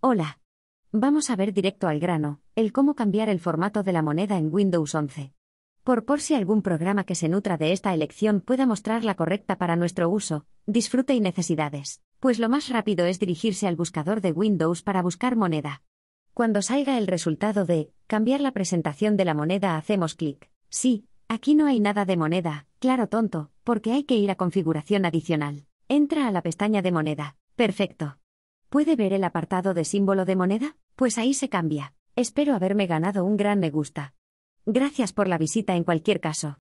Hola. Vamos a ver directo al grano, el cómo cambiar el formato de la moneda en Windows 11. Por por si algún programa que se nutra de esta elección pueda mostrar la correcta para nuestro uso, disfrute y necesidades, pues lo más rápido es dirigirse al buscador de Windows para buscar moneda. Cuando salga el resultado de cambiar la presentación de la moneda hacemos clic. Sí, aquí no hay nada de moneda, claro tonto, porque hay que ir a configuración adicional. Entra a la pestaña de moneda. Perfecto. ¿Puede ver el apartado de símbolo de moneda? Pues ahí se cambia. Espero haberme ganado un gran me gusta. Gracias por la visita en cualquier caso.